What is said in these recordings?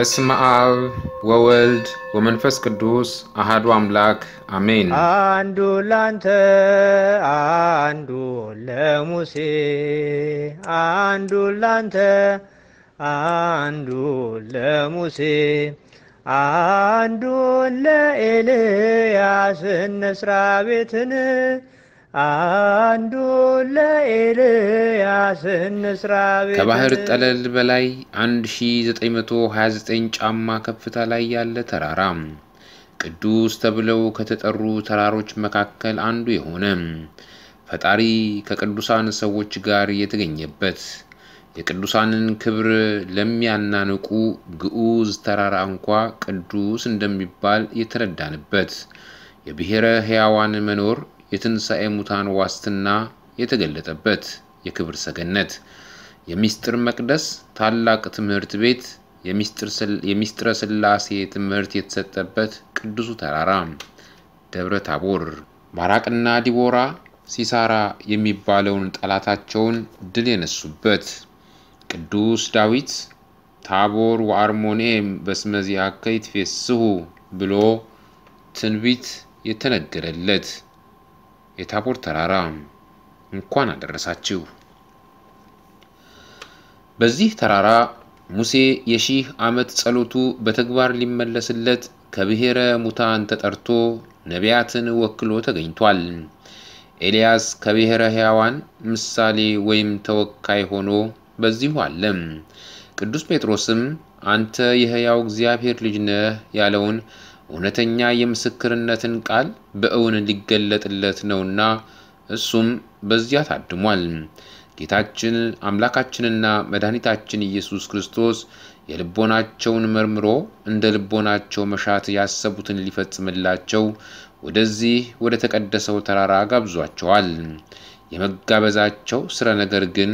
በስመ አብ ወወልድ ወመንፈስ ቅዱስ አህዱ አምላክ አሜን። አንዱ ላንተ አንዱ ለሙሴ አንዱ ላንተ አንዱ ለሙሴ አንዱ ለኤልያስ እንስራ ቤትን አንዱን ለኤልያስ እንስራ። ከባህር ጠለል በላይ 1929 ጫማ ከፍታ ላይ ያለ ተራራ ቅዱስ ተብለው ከተጠሩ ተራሮች መካከል አንዱ የሆነ ፈጣሪ ከቅዱሳን ሰዎች ጋር የተገኘበት የቅዱሳንን ክብር ለሚያናንቁ ግዑዝ ተራራ እንኳ ቅዱስ እንደሚባል የተረዳንበት የብሔረ ሕያዋን መኖር የትንሣኤ ሙታን ዋስትና የተገለጠበት የክብር ሰገነት፣ የሚስጥር መቅደስ፣ ታላቅ ትምህርት ቤት፣ የሚስጥረ ሥላሴ ትምህርት የተሰጠበት ቅዱሱ ተራራ፣ ደብረ ታቦር፣ ባራቅና ዲቦራ ሲሳራ የሚባለውን ጠላታቸውን ድል የነሱበት ቅዱስ ዳዊት ታቦር ወአርሞንኤም በስመ ዚአከ ይትፌስሑ ብሎ ትንቢት የተነገረለት የታቦር ተራራ እንኳን አደረሳችሁ። በዚህ ተራራ ሙሴ የሺህ ዓመት ጸሎቱ በተግባር ሊመለስለት ከብሔረ ሙታን ተጠርቶ ነቢያትን ወክሎ ተገኝቷል። ኤልያስ ከብሔረ ሕያዋን ምሳሌ ወይም ተወካይ ሆኖ በዚሁ አለ። ቅዱስ ጴጥሮስም አንተ የሕያው እግዚአብሔር ልጅ ነህ ያለውን እውነተኛ የምስክርነትን ቃል በእውን ሊገለጥለት ነውና እሱም በዚያ ታድሟል። ጌታችን አምላካችንና መድኃኒታችን ኢየሱስ ክርስቶስ የልቦናቸውን መርምሮ እንደ ልቦናቸው መሻት ያሰቡትን ሊፈጽምላቸው ወደዚህ ወደ ተቀደሰው ተራራ ጋብዟቸዋል። የመጋበዛቸው ስረ ነገር ግን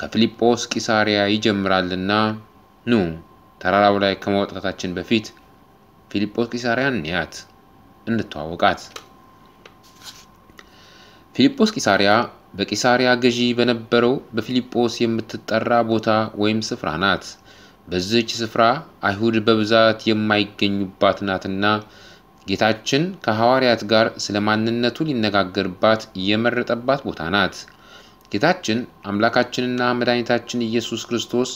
ከፊልጶስ ቂሳሪያ ይጀምራልና ኑ ተራራው ላይ ከመውጣታችን በፊት ፊልጶስ ቂሳሪያን ያት እንተዋወቃት። ፊልጶስ ቂሳሪያ በቂሳሪያ ገዢ በነበረው በፊልጶስ የምትጠራ ቦታ ወይም ስፍራ ናት። በዚች ስፍራ አይሁድ በብዛት የማይገኙባት ናትና ጌታችን ከሐዋርያት ጋር ስለ ማንነቱ ሊነጋገርባት የመረጠባት ቦታ ናት። ጌታችን አምላካችንና መድኃኒታችን ኢየሱስ ክርስቶስ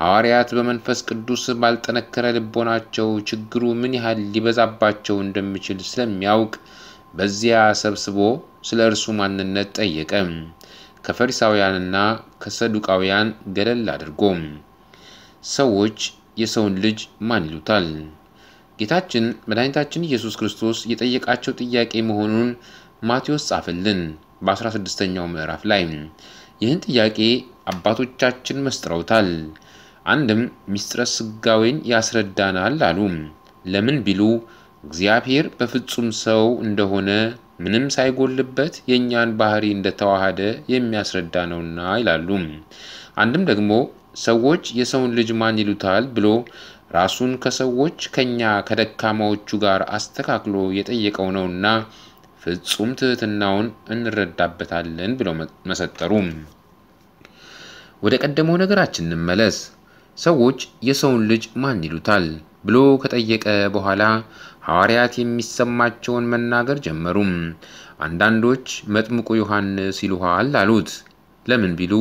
ሐዋርያት በመንፈስ ቅዱስ ባልጠነከረ ልቦናቸው ችግሩ ምን ያህል ሊበዛባቸው እንደሚችል ስለሚያውቅ በዚያ ሰብስቦ ስለ እርሱ ማንነት ጠየቀ። ከፈሪሳውያንና ከሰዱቃውያን ገለል አድርጎ ሰዎች የሰውን ልጅ ማን ይሉታል? ጌታችን መድኃኒታችን ኢየሱስ ክርስቶስ የጠየቃቸው ጥያቄ መሆኑን ማቴዎስ ጻፈልን በ16ኛው ምዕራፍ ላይ። ይህን ጥያቄ አባቶቻችን መስጥረውታል። አንድም ሚስጥረ ስጋዌን ያስረዳናል አሉ። ለምን ቢሉ እግዚአብሔር በፍጹም ሰው እንደሆነ ምንም ሳይጎልበት የእኛን ባህሪ እንደተዋሃደ የሚያስረዳ ነውና ይላሉ። አንድም ደግሞ ሰዎች የሰውን ልጅ ማን ይሉታል ብሎ ራሱን ከሰዎች ከኛ ከደካማዎቹ ጋር አስተካክሎ የጠየቀው ነውና ፍጹም ትህትናውን እንረዳበታለን ብለው መሰጠሩ። ወደ ቀደመው ነገራችን እንመለስ። ሰዎች የሰውን ልጅ ማን ይሉታል ብሎ ከጠየቀ በኋላ ሐዋርያት የሚሰማቸውን መናገር ጀመሩም። አንዳንዶች መጥምቁ ዮሐንስ ይሉሃል አሉት። ለምን ቢሉ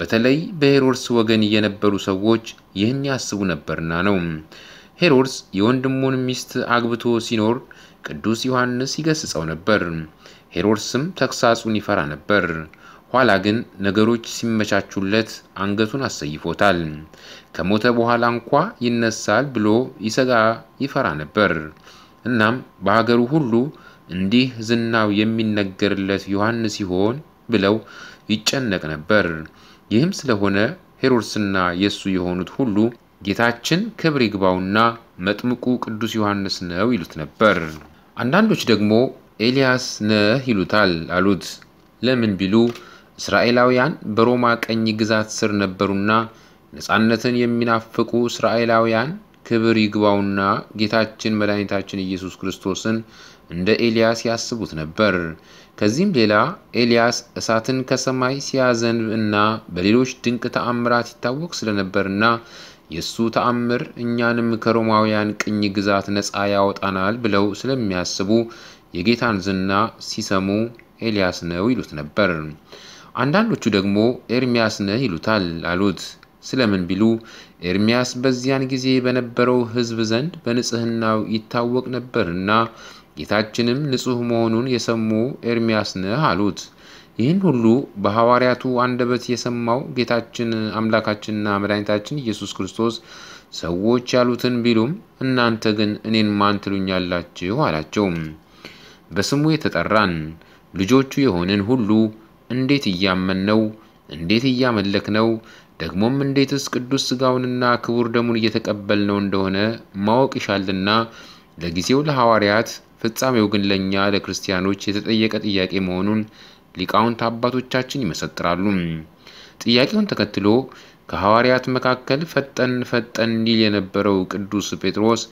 በተለይ በሄሮድስ ወገን የነበሩ ሰዎች ይህን ያስቡ ነበርና ነው። ሄሮድስ የወንድሙን ሚስት አግብቶ ሲኖር ቅዱስ ዮሐንስ ይገስጸው ነበር። ሄሮድስም ተግሳጹን ይፈራ ነበር። ኋላ ግን ነገሮች ሲመቻቹለት አንገቱን አሰይፎታል። ከሞተ በኋላ እንኳ ይነሳል ብሎ ይሰጋ ይፈራ ነበር። እናም በሀገሩ ሁሉ እንዲህ ዝናው የሚነገርለት ዮሐንስ ሲሆን ብለው ይጨነቅ ነበር። ይህም ስለሆነ ሄሮድስና የእሱ የሆኑት ሁሉ ጌታችን ክብር ይግባውና መጥምቁ ቅዱስ ዮሐንስ ነው ይሉት ነበር። አንዳንዶች ደግሞ ኤልያስ ነህ ይሉታል አሉት። ለምን ቢሉ እስራኤላውያን በሮማ ቀኝ ግዛት ስር ነበሩና ነፃነትን የሚናፍቁ እስራኤላውያን ክብር ይግባውና ጌታችን መድኃኒታችን ኢየሱስ ክርስቶስን እንደ ኤልያስ ያስቡት ነበር። ከዚህም ሌላ ኤልያስ እሳትን ከሰማይ ሲያዘንብ እና በሌሎች ድንቅ ተአምራት ይታወቅ ስለነበርና የእሱ ተአምር እኛንም ከሮማውያን ቅኝ ግዛት ነፃ ያወጣናል ብለው ስለሚያስቡ የጌታን ዝና ሲሰሙ ኤልያስ ነው ይሉት ነበር። አንዳንዶቹ ደግሞ ኤርሚያስ ነህ ይሉታል አሉት። ስለምን ቢሉ ኤርሚያስ በዚያን ጊዜ በነበረው ሕዝብ ዘንድ በንጽህናው ይታወቅ ነበርና ጌታችንም ንጹሕ መሆኑን የሰሙ ኤርሚያስ ነህ አሉት። ይህን ሁሉ በሐዋርያቱ አንደበት የሰማው ጌታችን አምላካችንና መድኃኒታችን ኢየሱስ ክርስቶስ ሰዎች ያሉትን ቢሉም እናንተ ግን እኔን ማን ትሉኛላችሁ? አላቸው። በስሙ የተጠራን ልጆቹ የሆንን ሁሉ እንዴት እያመን ነው? እንዴት እያመለክ ነው? ደግሞም እንዴትስ ቅዱስ ሥጋውንና ክቡር ደሙን እየተቀበልነው እንደሆነ ማወቅ ይሻልና ለጊዜው ለሐዋርያት ፍጻሜው ግን ለእኛ ለክርስቲያኖች የተጠየቀ ጥያቄ መሆኑን ሊቃውንት አባቶቻችን ይመሰጥራሉ። ጥያቄውን ተከትሎ ከሐዋርያት መካከል ፈጠን ፈጠን ሊል የነበረው ቅዱስ ጴጥሮስ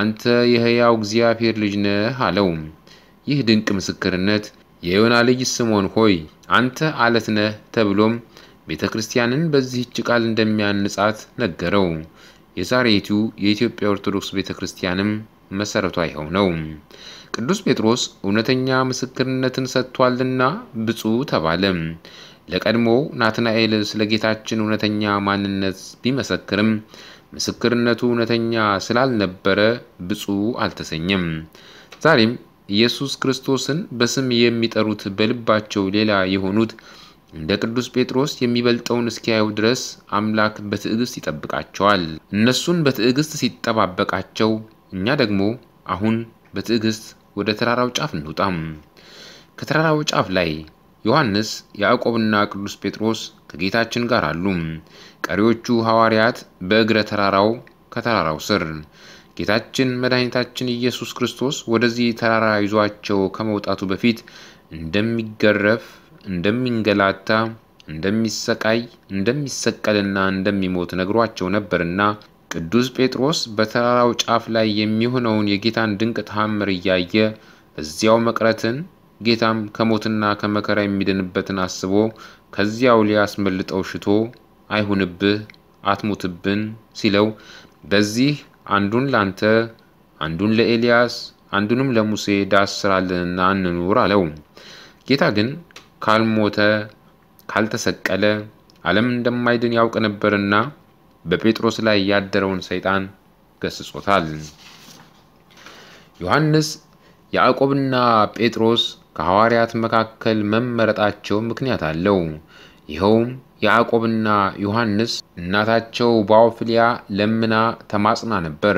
አንተ የሕያው እግዚአብሔር ልጅ ነህ አለው። ይህ ድንቅ ምስክርነት የዮና ልጅ ስምዖን ሆይ አንተ አለት ነህ ተብሎም ቤተ ክርስቲያንን በዚህች ቃል እንደሚያንጻት ነገረው። የዛሬቱ የኢትዮጵያ ኦርቶዶክስ ቤተ ክርስቲያንም መሰረቷ ይኸው ነው። ቅዱስ ጴጥሮስ እውነተኛ ምስክርነትን ሰጥቷልና ብፁዕ ተባለ። ለቀድሞ ናትናኤል ስለ ጌታችን እውነተኛ ማንነት ቢመሰክርም ምስክርነቱ እውነተኛ ስላልነበረ ብፁዕ አልተሰኘም። ዛሬም ኢየሱስ ክርስቶስን በስም የሚጠሩት በልባቸው ሌላ የሆኑት እንደ ቅዱስ ጴጥሮስ የሚበልጠውን እስኪያዩ ድረስ አምላክ በትዕግስት ይጠብቃቸዋል። እነሱን በትዕግስት ሲጠባበቃቸው፣ እኛ ደግሞ አሁን በትዕግስት ወደ ተራራው ጫፍ እንውጣም። ከተራራው ጫፍ ላይ ዮሐንስ፣ ያዕቆብና ቅዱስ ጴጥሮስ ከጌታችን ጋር አሉ። ቀሪዎቹ ሐዋርያት በእግረ ተራራው ከተራራው ስር ጌታችን መድኃኒታችን ኢየሱስ ክርስቶስ ወደዚህ ተራራ ይዟቸው ከመውጣቱ በፊት እንደሚገረፍ፣ እንደሚንገላታ፣ እንደሚሰቃይ፣ እንደሚሰቀልና እንደሚሞት ነግሯቸው ነበርና ቅዱስ ጴጥሮስ በተራራው ጫፍ ላይ የሚሆነውን የጌታን ድንቅ ተአምር እያየ እዚያው መቅረትን ጌታም ከሞትና ከመከራ የሚድንበትን አስቦ ከዚያው ሊያስመልጠው ሽቶ አይሁንብህ፣ አትሙትብን ሲለው በዚህ አንዱን ላንተ፣ አንዱን ለኤልያስ፣ አንዱንም ለሙሴ ዳስራልንና እንኑር አለው። ጌታ ግን ካልሞተ ካልተሰቀለ ዓለም እንደማይድን ያውቅ ነበርና በጴጥሮስ ላይ ያደረውን ሰይጣን ገስጾታል። ዮሐንስ ያዕቆብና ጴጥሮስ ከሐዋርያት መካከል መመረጣቸው ምክንያት አለው። ይኸውም ያዕቆብና ዮሐንስ እናታቸው ባውፍሊያ ለምና ተማጽና ነበር።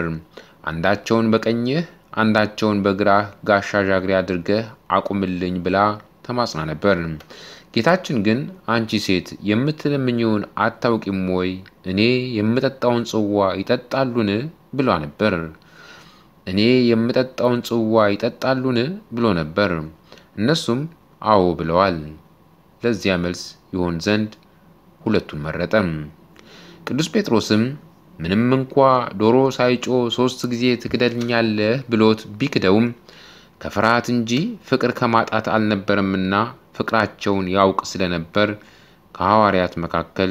አንዳቸውን በቀኝህ አንዳቸውን በግራህ ጋሻ ዣግሪ አድርገህ አቁምልኝ ብላ ተማጽና ነበር። ጌታችን ግን አንቺ ሴት የምትለምኚውን አታውቂም ወይ? እኔ የምጠጣውን ጽዋ ይጠጣሉን? ብሎ ነበር። እኔ የምጠጣውን ጽዋ ይጠጣሉን? ብሎ ነበር። እነሱም አዎ ብለዋል። ለዚያ መልስ ይሆን ዘንድ ሁለቱን መረጠ። ቅዱስ ጴጥሮስም ምንም እንኳ ዶሮ ሳይጮ ሶስት ጊዜ ትክደልኛለህ ብሎት ቢክደውም ከፍርሃት እንጂ ፍቅር ከማጣት አልነበረምና ፍቅራቸውን ያውቅ ስለነበር ከሐዋርያት መካከል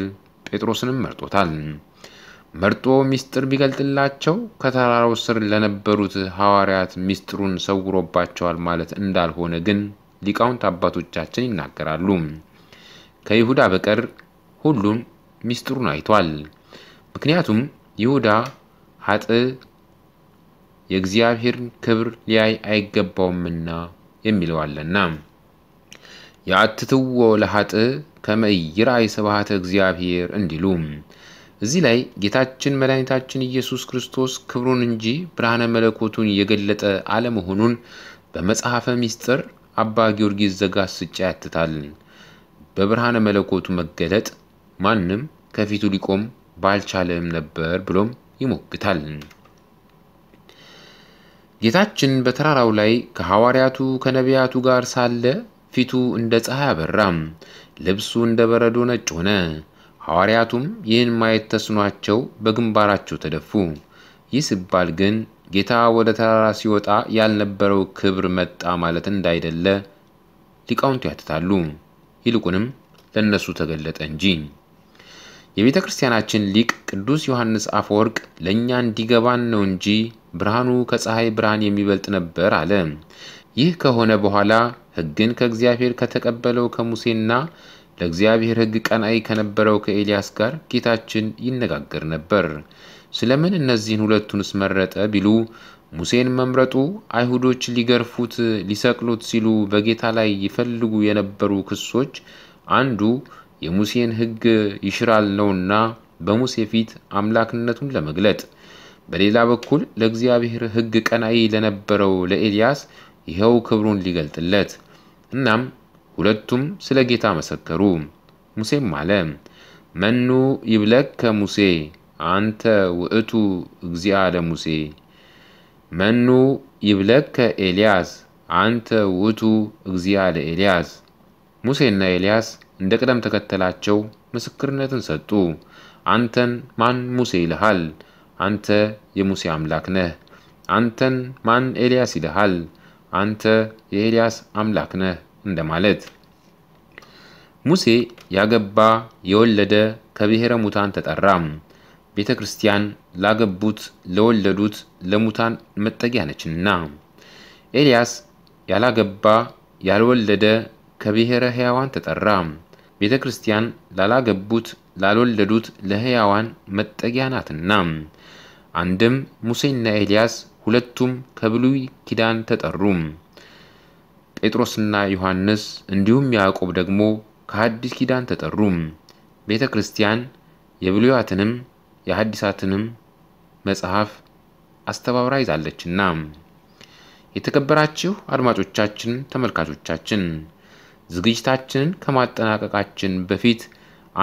ጴጥሮስንም መርጦታል። መርጦ ምስጢር ቢገልጥላቸው ከተራራው ስር ለነበሩት ሐዋርያት ምስጢሩን ሰውሮባቸዋል ማለት እንዳልሆነ ግን ሊቃውንት አባቶቻችን ይናገራሉ። ከይሁዳ በቀር ሁሉም ሚስጥሩን አይቷል። ምክንያቱም ይሁዳ ሀጥ የእግዚአብሔርን ክብር ሊያይ አይገባውምና የሚለዋለና የአትትዎ ለሀጥ ከመይራይ ስብሐተ እግዚአብሔር እንዲሉ እዚህ ላይ ጌታችን መድኃኒታችን ኢየሱስ ክርስቶስ ክብሩን እንጂ ብርሃነ መለኮቱን የገለጠ አለመሆኑን በመጽሐፈ ምስጢር አባ ጊዮርጊስ ዘጋስጫ ያትታል። በብርሃነ መለኮቱ መገለጥ ማንም ከፊቱ ሊቆም ባልቻለም ነበር ብሎም ይሞግታል። ጌታችን በተራራው ላይ ከሐዋርያቱ ከነቢያቱ ጋር ሳለ ፊቱ እንደ ፀሐይ አበራም፣ ልብሱ እንደ በረዶ ነጭ ሆነ። ሐዋርያቱም ይህን ማየት ተስኗቸው በግንባራቸው ተደፉ። ይህ ሲባል ግን ጌታ ወደ ተራራ ሲወጣ ያልነበረው ክብር መጣ ማለት እንዳይደለ ሊቃውንቱ ያትታሉ። ይልቁንም ለእነሱ ተገለጠ እንጂ የቤተ ክርስቲያናችን ሊቅ ቅዱስ ዮሐንስ አፈወርቅ ለእኛ እንዲገባን ነው እንጂ ብርሃኑ ከፀሐይ ብርሃን የሚበልጥ ነበር አለ። ይህ ከሆነ በኋላ ሕግን ከእግዚአብሔር ከተቀበለው ከሙሴና ለእግዚአብሔር ሕግ ቀናይ ከነበረው ከኤልያስ ጋር ጌታችን ይነጋገር ነበር። ስለምን እነዚህን ሁለቱንስ መረጠ ቢሉ ሙሴን መምረጡ አይሁዶች ሊገርፉት ሊሰቅሉት ሲሉ በጌታ ላይ ይፈልጉ የነበሩ ክሶች አንዱ የሙሴን ሕግ ይሽራል ነውና በሙሴ ፊት አምላክነቱን ለመግለጥ በሌላ በኩል ለእግዚአብሔር ሕግ ቀናይ ለነበረው ለኤልያስ ይኸው ክብሩን ሊገልጥለት። እናም ሁለቱም ስለ ጌታ መሰከሩ። ሙሴም አለ መኑ ይብለከ ሙሴ አንተ ውእቱ እግዚአ ለሙሴ መኑ ይብለከ ኤልያስ አንተ ውእቱ እግዚአ ለኤልያስ ሙሴና ኤልያስ እንደ ቅደም ተከተላቸው ምስክርነትን ሰጡ። አንተን ማን ሙሴ ይልሃል? አንተ የሙሴ አምላክ ነህ። አንተን ማን ኤልያስ ይልሃል? አንተ የኤልያስ አምላክ ነህ እንደማለት። ሙሴ ያገባ የወለደ ከብሔረ ሙታን ተጠራም። ቤተ ክርስቲያን ላገቡት ለወለዱት ለሙታን መጠጊያ ነችና። ኤልያስ ያላገባ ያልወለደ ከብሔረ ሕያዋን ተጠራ። ቤተ ክርስቲያን ላላገቡት ላልወለዱት ለሕያዋን መጠጊያ ናትና። አንድም ሙሴና ኤልያስ ሁለቱም ከብሉይ ኪዳን ተጠሩ። ጴጥሮስና ዮሐንስ እንዲሁም ያዕቆብ ደግሞ ከአዲስ ኪዳን ተጠሩ። ቤተ ክርስቲያን የብሉያትንም የሐዲሳትንም መጽሐፍ አስተባብራ ይዛለችና። የተከበራችሁ አድማጮቻችን፣ ተመልካቾቻችን ዝግጅታችንን ከማጠናቀቃችን በፊት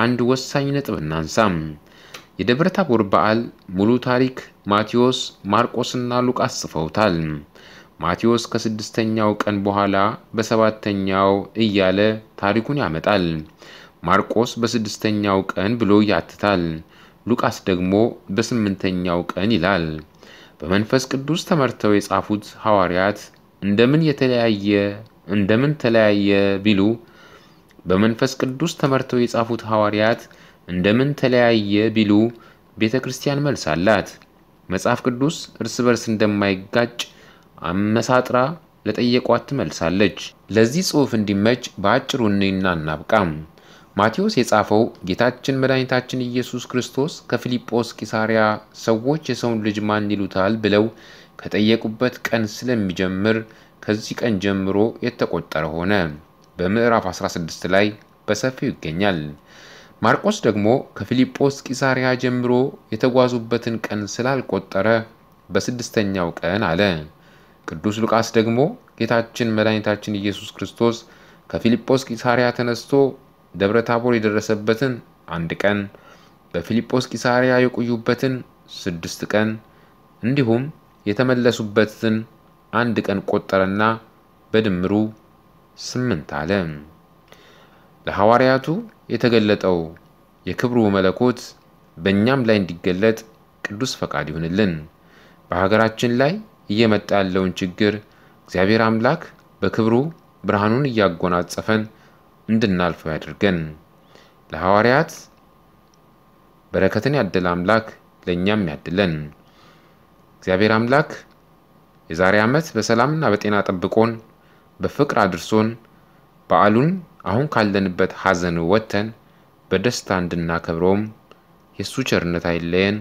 አንድ ወሳኝ ነጥብ እናንሳም። የደብረ ታቦር በዓል ሙሉ ታሪክ ማቴዎስ፣ ማርቆስና ሉቃስ ጽፈውታል። ማቴዎስ ከስድስተኛው ቀን በኋላ በሰባተኛው እያለ ታሪኩን ያመጣል። ማርቆስ በስድስተኛው ቀን ብሎ ያትታል። ሉቃስ ደግሞ በስምንተኛው ቀን ይላል። በመንፈስ ቅዱስ ተመርተው የጻፉት ሐዋርያት እንደምን የተለያየ እንደምን ተለያየ ቢሉ በመንፈስ ቅዱስ ተመርተው የጻፉት ሐዋርያት እንደምን ተለያየ ቢሉ ቤተ ክርስቲያን መልስ አላት። መጽሐፍ ቅዱስ እርስ በርስ እንደማይጋጭ አመሳጥራ ለጠየቋት ትመልሳለች። ለዚህ ጽሑፍ እንዲመች በአጭሩ እንይና እናብቃም። ማቴዎስ የጻፈው ጌታችን መድኃኒታችን ኢየሱስ ክርስቶስ ከፊልጶስ ቂሳሪያ ሰዎች የሰውን ልጅ ማን ይሉታል ብለው ከጠየቁበት ቀን ስለሚጀምር ከዚህ ቀን ጀምሮ የተቆጠረ ሆነ። በምዕራፍ 16 ላይ በሰፊው ይገኛል። ማርቆስ ደግሞ ከፊልጶስ ቂሳሪያ ጀምሮ የተጓዙበትን ቀን ስላልቆጠረ በስድስተኛው ቀን አለ። ቅዱስ ሉቃስ ደግሞ ጌታችን መድኃኒታችን ኢየሱስ ክርስቶስ ከፊልጶስ ቂሳሪያ ተነስቶ ደብረ ታቦር የደረሰበትን አንድ ቀን፣ በፊልጶስ ቂሳሪያ የቆዩበትን ስድስት ቀን እንዲሁም የተመለሱበትን አንድ ቀን ቆጠረና በድምሩ ስምንት አለ። ለሐዋርያቱ የተገለጠው የክብሩ መለኮት በእኛም ላይ እንዲገለጥ ቅዱስ ፈቃድ ይሁንልን። በሀገራችን ላይ እየመጣ ያለውን ችግር እግዚአብሔር አምላክ በክብሩ ብርሃኑን እያጎናጸፈን እንድናልፈው ያድርገን። ለሐዋርያት በረከትን ያደለ አምላክ ለእኛም ያድለን። እግዚአብሔር አምላክ የዛሬ ዓመት በሰላምና በጤና ጠብቆን በፍቅር አድርሶን በዓሉን አሁን ካለንበት ሐዘን ወጥተን በደስታ እንድናከብረውም የእሱ ቸርነት አይለየን።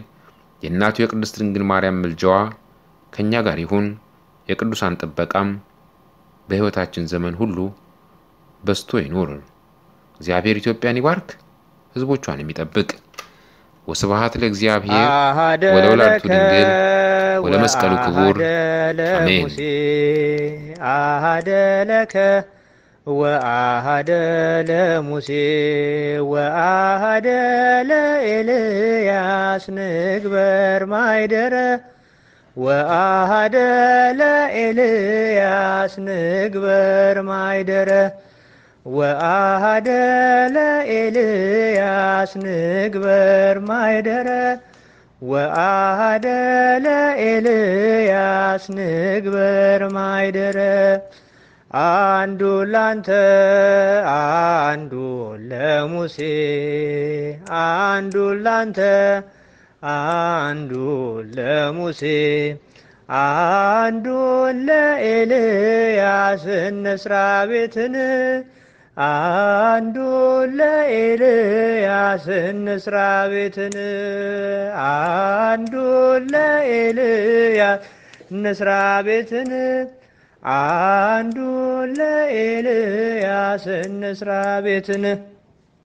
የእናቱ የቅድስት ድንግል ማርያም ምልጃዋ ከእኛ ጋር ይሁን። የቅዱሳን ጥበቃም በሕይወታችን ዘመን ሁሉ በስቶ ይኑር። እግዚአብሔር ኢትዮጵያን ይባርክ፣ ሕዝቦቿን የሚጠብቅ ወስብሐት ለእግዚአብሔር ወለወላዲቱ ድንግል ወለመስቀሉ ክቡር አሜን። አሃደ ለከ ወአሃደ ለሙሴ ወአሃደ ለኤልያስ ንግበር ማይደረ ወአሃደ ለኤልያስ ንግበር ማይደረ ወአሃደ ለኤልያስ ንግበር ማይደረ ወአሃደ ለኤልያስ ንግበር ማይደረ አንዱ ላንተ አንዱ ለሙሴ አንዱ ላንተ አንዱ ለሙሴ አንዱ ለኤልያስ እንስራ ቤትን አንዱን ለኤልያስ እንስራ ቤትን አንዱን ለኤልያስ እንስራ ቤትን አንዱን ለኤልያስ እንስራ ቤትን